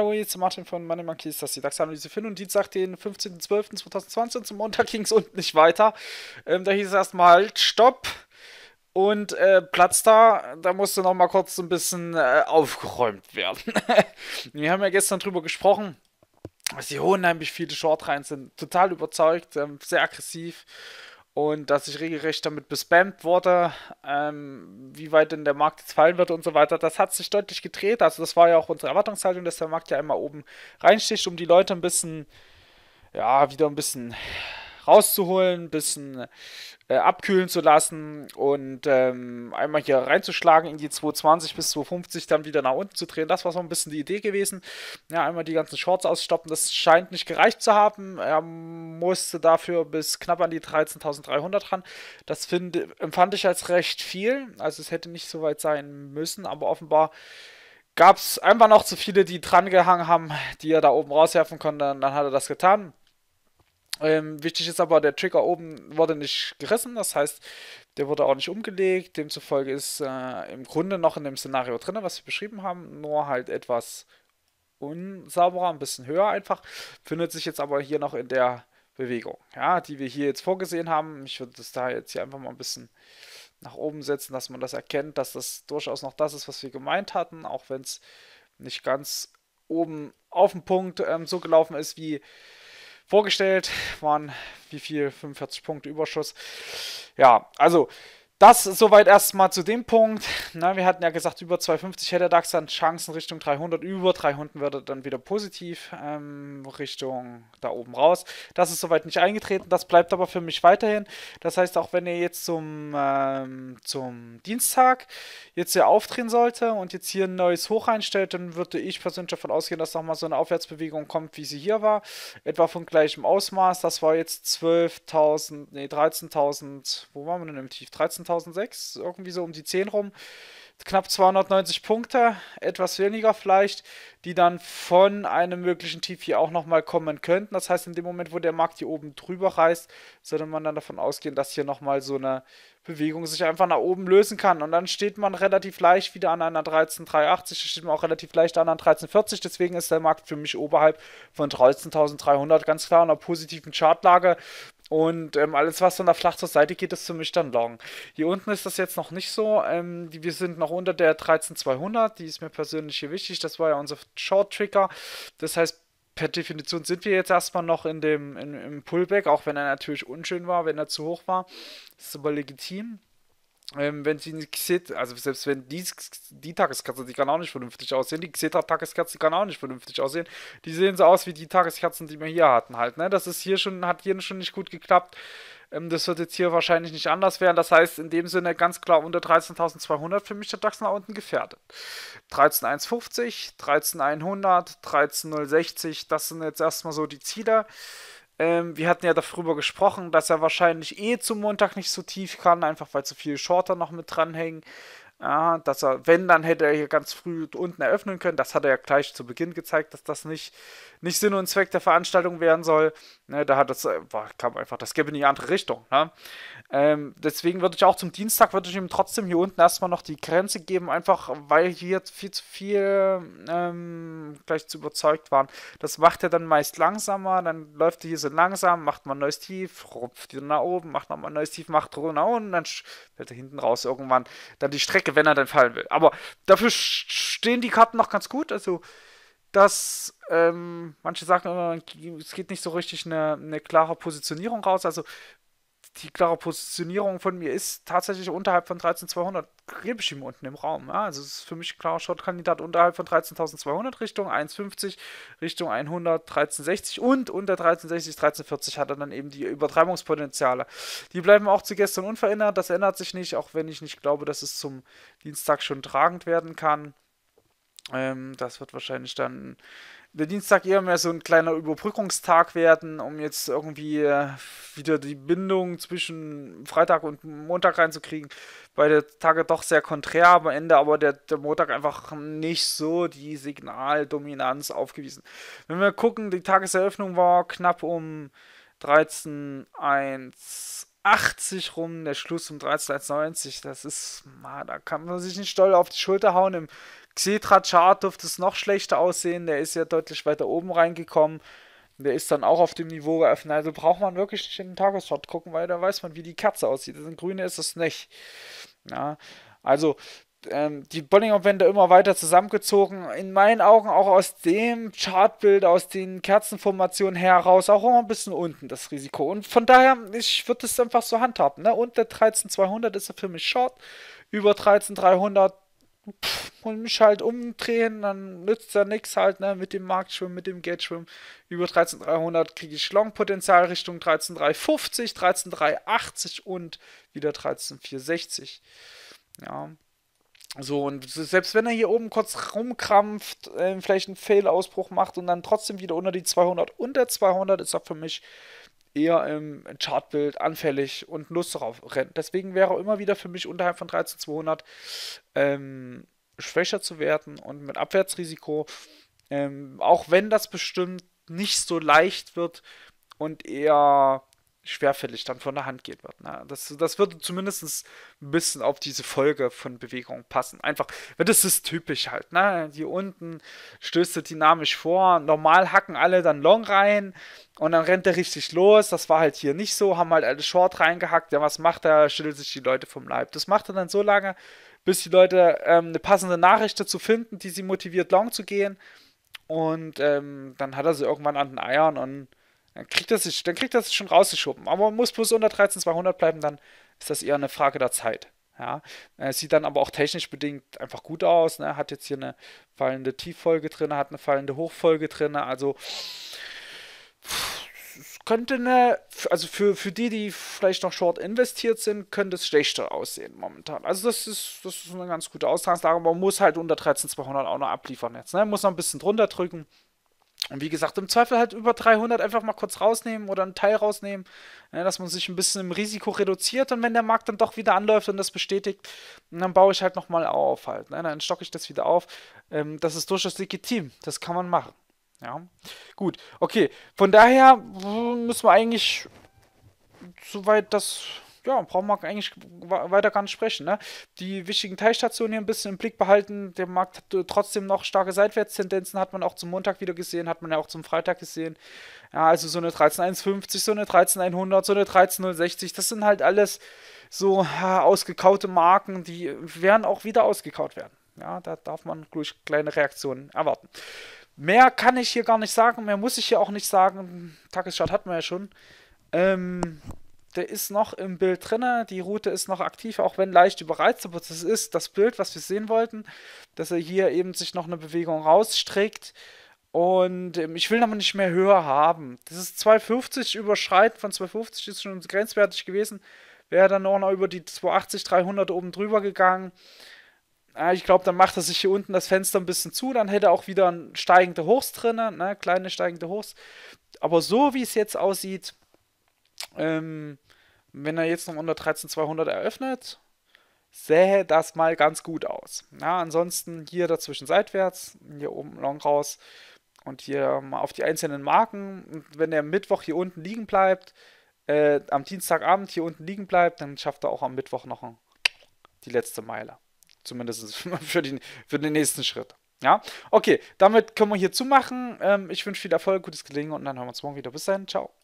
Runaway zu Martin von Money Monkey ist das die DAX-Analyse Finn und Dienstag, den 15.12.2020 zum Montag ging es unten nicht weiter. Ähm, da hieß es erstmal halt, Stopp und äh, Platz da, da musste noch mal kurz ein bisschen äh, aufgeräumt werden. Wir haben ja gestern drüber gesprochen, dass die unheimlich viele Short rein sind, total überzeugt, ähm, sehr aggressiv und dass ich regelrecht damit bespammt wurde, ähm, wie weit denn der Markt jetzt fallen wird und so weiter. Das hat sich deutlich gedreht. Also das war ja auch unsere Erwartungshaltung, dass der Markt ja einmal oben reinsticht, um die Leute ein bisschen, ja, wieder ein bisschen rauszuholen, ein bisschen äh, abkühlen zu lassen und ähm, einmal hier reinzuschlagen in die 220 bis 250, dann wieder nach unten zu drehen. Das war so ein bisschen die Idee gewesen. Ja, einmal die ganzen Shorts ausstoppen, das scheint nicht gereicht zu haben. Er musste dafür bis knapp an die 13.300 ran. Das find, empfand ich als recht viel. Also es hätte nicht so weit sein müssen, aber offenbar gab es einfach noch zu viele, die dran gehangen haben, die er da oben rauswerfen konnte. Dann hat er das getan. Ähm, wichtig ist aber, der Trigger oben wurde nicht gerissen, das heißt, der wurde auch nicht umgelegt. Demzufolge ist äh, im Grunde noch in dem Szenario drin, was wir beschrieben haben, nur halt etwas unsauberer, ein bisschen höher einfach. Findet sich jetzt aber hier noch in der Bewegung, ja, die wir hier jetzt vorgesehen haben. Ich würde das da jetzt hier einfach mal ein bisschen nach oben setzen, dass man das erkennt, dass das durchaus noch das ist, was wir gemeint hatten, auch wenn es nicht ganz oben auf dem Punkt ähm, so gelaufen ist, wie vorgestellt. Waren wie viel? 45 Punkte Überschuss. Ja, also das soweit erstmal zu dem Punkt. Na, wir hatten ja gesagt, über 250 hätte der DAX dann Chancen Richtung 300. Über 300 würde dann wieder positiv ähm, Richtung da oben raus. Das ist soweit nicht eingetreten. Das bleibt aber für mich weiterhin. Das heißt, auch wenn ihr jetzt zum, ähm, zum Dienstag jetzt hier aufdrehen sollte und jetzt hier ein neues Hoch einstellt, dann würde ich persönlich davon ausgehen, dass nochmal so eine Aufwärtsbewegung kommt, wie sie hier war. Etwa von gleichem Ausmaß. Das war jetzt 12.000, nee, 13.000, wo waren wir denn im Tief? 13.000. 2006, irgendwie so um die 10 rum. Knapp 290 Punkte, etwas weniger vielleicht, die dann von einem möglichen Tief hier auch nochmal kommen könnten. Das heißt, in dem Moment, wo der Markt hier oben drüber reißt, sollte man dann davon ausgehen, dass hier nochmal so eine Bewegung sich einfach nach oben lösen kann. Und dann steht man relativ leicht wieder an einer 13,380, da steht man auch relativ leicht an einer 13,40. Deswegen ist der Markt für mich oberhalb von 13.300 ganz klar in einer positiven Chartlage und ähm, alles, was dann da flach zur Seite geht, ist für mich dann long. Hier unten ist das jetzt noch nicht so. Ähm, wir sind noch unter der 13200. Die ist mir persönlich hier wichtig. Das war ja unser Short Trigger. Das heißt, per Definition sind wir jetzt erstmal noch in dem, in, im Pullback, auch wenn er natürlich unschön war, wenn er zu hoch war. Das ist aber legitim ähm, wenn sie nicht sieht, also selbst wenn die, die Tageskatze, die kann auch nicht vernünftig aussehen, die Xeta-Tageskatze, die kann auch nicht vernünftig aussehen, die sehen so aus wie die Tageskatzen, die wir hier hatten halt, ne, das ist hier schon, hat hier schon nicht gut geklappt, ähm, das wird jetzt hier wahrscheinlich nicht anders werden, das heißt in dem Sinne ganz klar unter 13.200 für mich der DAX nach unten gefährdet. 13.150, 13.100, 13.060, das sind jetzt erstmal so die Ziele, ähm, wir hatten ja darüber gesprochen, dass er wahrscheinlich eh zum Montag nicht so tief kann, einfach weil zu viele Shorter noch mit dranhängen. Ja, dass er, wenn, dann hätte er hier ganz früh unten eröffnen können. Das hat er ja gleich zu Beginn gezeigt, dass das nicht, nicht Sinn und Zweck der Veranstaltung werden soll. Ne, da hat das, äh, boah, kam einfach, das gäbe in die andere Richtung. Ne? Ähm, deswegen würde ich auch zum Dienstag, würde ich ihm trotzdem hier unten erstmal noch die Grenze geben, einfach weil hier viel zu viel ähm, gleich zu überzeugt waren. Das macht er dann meist langsamer, dann läuft er hier so langsam, macht mal ein neues Tief, rupft ihn nach oben, macht nochmal ein neues Tief, macht drüber nach unten, dann fällt er hinten raus irgendwann. Dann die Strecke Ecke, wenn er dann fallen will. Aber dafür stehen die Karten noch ganz gut. Also, dass ähm, manche sagen immer, es geht nicht so richtig eine, eine klare Positionierung raus. Also, die klare Positionierung von mir ist tatsächlich unterhalb von 13.200 gebe ich ihm unten im Raum. Ja? Also es ist für mich ein klarer Shot-Kandidat unterhalb von 13.200 Richtung 1,50, Richtung 100, 13,60 und unter 13,60, 13,40 hat er dann eben die Übertreibungspotenziale. Die bleiben auch zu gestern unverändert, das ändert sich nicht, auch wenn ich nicht glaube, dass es zum Dienstag schon tragend werden kann. Ähm, das wird wahrscheinlich dann der Dienstag eher mehr so ein kleiner Überbrückungstag werden, um jetzt irgendwie äh, wieder die Bindung zwischen Freitag und Montag reinzukriegen. Beide Tage doch sehr konträr am Ende, aber der, der Montag einfach nicht so die Signaldominanz aufgewiesen. Wenn wir gucken, die Tageseröffnung war knapp um 13.1 80 rum, der Schluss um 13,90. Das ist, man, da kann man sich nicht doll auf die Schulter hauen. Im Xetra-Chart dürfte es noch schlechter aussehen. Der ist ja deutlich weiter oben reingekommen. Der ist dann auch auf dem Niveau geöffnet. Also braucht man wirklich nicht in den Tagesschart gucken, weil da weiß man, wie die Katze aussieht. Das also ist ein Grüne ist es nicht. Ja, also ähm, die Bollinger-Wände immer weiter zusammengezogen. In meinen Augen auch aus dem Chartbild, aus den Kerzenformationen heraus, auch immer ein bisschen unten das Risiko. Und von daher, ich würde es einfach so handhaben. Ne? Unter 13.200 ist er für mich short, über 13.300 und mich halt umdrehen, dann nützt da nichts halt, ne, mit dem Marktschwimmen, mit dem Geldschwimmen. Über 13.300 kriege ich Long-Potenzial Richtung 13.350, 13.380 und wieder 13.460. Ja, so, und selbst wenn er hier oben kurz rumkrampft, äh, vielleicht einen Fehlausbruch macht und dann trotzdem wieder unter die 200, unter 200 ist er für mich eher im ähm, Chartbild anfällig und Lust darauf rennt. Deswegen wäre er immer wieder für mich unterhalb von 13200 ähm, schwächer zu werden und mit Abwärtsrisiko, ähm, auch wenn das bestimmt nicht so leicht wird und eher schwerfällig dann von der Hand geht wird. Ne? Das, das würde zumindest ein bisschen auf diese Folge von Bewegung passen. Einfach, weil das ist typisch halt. Ne? Hier unten stößt er dynamisch vor, normal hacken alle dann Long rein und dann rennt er richtig los. Das war halt hier nicht so, haben halt alle Short reingehackt. Ja, was macht er? Schüttelt sich die Leute vom Leib. Das macht er dann so lange, bis die Leute ähm, eine passende Nachricht dazu finden, die sie motiviert, Long zu gehen. Und ähm, dann hat er sie irgendwann an den Eiern und dann kriegt er sich, dann kriegt das schon rausgeschoben. Aber man muss bloß unter 13.200 bleiben, dann ist das eher eine Frage der Zeit. Ja, äh, sieht dann aber auch technisch bedingt einfach gut aus. Ne? Hat jetzt hier eine fallende Tieffolge drin, hat eine fallende Hochfolge drin. Also könnte eine, also für, für die, die vielleicht noch short investiert sind, könnte es schlechter aussehen momentan. Also das ist, das ist eine ganz gute Ausgangslage. Man muss halt unter 13.200 auch noch abliefern jetzt. Ne? Muss noch ein bisschen drunter drücken. Und wie gesagt, im Zweifel halt über 300 einfach mal kurz rausnehmen oder einen Teil rausnehmen, ne, dass man sich ein bisschen im Risiko reduziert und wenn der Markt dann doch wieder anläuft und das bestätigt, dann baue ich halt nochmal auf halt. Ne? Dann stocke ich das wieder auf. Ähm, das ist durchaus legitim. Das kann man machen. Ja, gut. Okay, von daher hm, müssen wir eigentlich soweit das ja, brauchen wir eigentlich weiter gar nicht sprechen. Ne? Die wichtigen Teilstationen hier ein bisschen im Blick behalten. Der Markt hat äh, trotzdem noch starke Seitwärtstendenzen, hat man auch zum Montag wieder gesehen, hat man ja auch zum Freitag gesehen. Ja, also so eine 13,150, so eine 13,100, so eine 13,060, das sind halt alles so ja, ausgekaute Marken, die werden auch wieder ausgekaut werden. Ja, da darf man durch kleine Reaktionen erwarten. Mehr kann ich hier gar nicht sagen, mehr muss ich hier auch nicht sagen. Tagesschart hatten wir ja schon. Ähm, der ist noch im Bild drinne, die Route ist noch aktiv, auch wenn leicht überreizt, aber das ist das Bild, was wir sehen wollten, dass er hier eben sich noch eine Bewegung rausstrickt und ähm, ich will aber nicht mehr höher haben. Das ist 250 überschreiten, von 250 ist schon grenzwertig gewesen, wäre dann auch noch über die 280, 300 oben drüber gegangen. Ah, ich glaube, dann macht er sich hier unten das Fenster ein bisschen zu, dann hätte er auch wieder steigende Hochs drin, ne, kleine steigende Hochs. Aber so wie es jetzt aussieht, ähm, wenn er jetzt noch unter 13200 eröffnet, sähe das mal ganz gut aus. Ja, ansonsten hier dazwischen seitwärts, hier oben long raus und hier mal auf die einzelnen Marken. Und wenn der Mittwoch hier unten liegen bleibt, äh, am Dienstagabend hier unten liegen bleibt, dann schafft er auch am Mittwoch noch ein, die letzte Meile. Zumindest für den, für den nächsten Schritt. Ja, okay, damit können wir hier zumachen. Ähm, ich wünsche viel Erfolg, gutes Gelingen und dann hören wir uns morgen wieder. Bis dann, ciao.